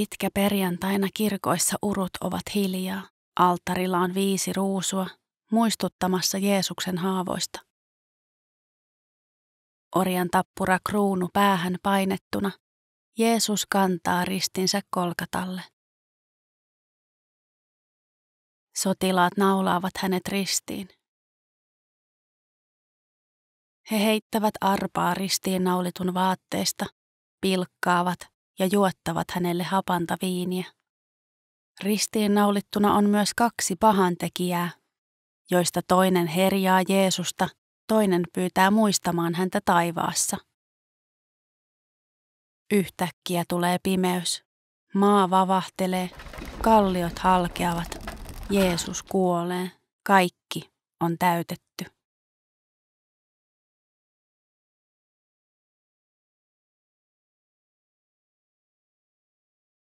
Pitkä perjantaina kirkoissa urut ovat hiljaa. Altarilla on viisi ruusua, muistuttamassa Jeesuksen haavoista. Orjan tappura kruunu päähän painettuna, Jeesus kantaa ristinsä kolkatalle. Sotilaat naulaavat hänet ristiin. He heittävät arpaa ristiin naulitun vaatteesta, pilkkaavat ja juottavat hänelle hapanta viiniä. naulittuna on myös kaksi pahantekijää, joista toinen herjaa Jeesusta, toinen pyytää muistamaan häntä taivaassa. Yhtäkkiä tulee pimeys. Maa vavahtelee, kalliot halkeavat, Jeesus kuolee, kaikki on täytetty.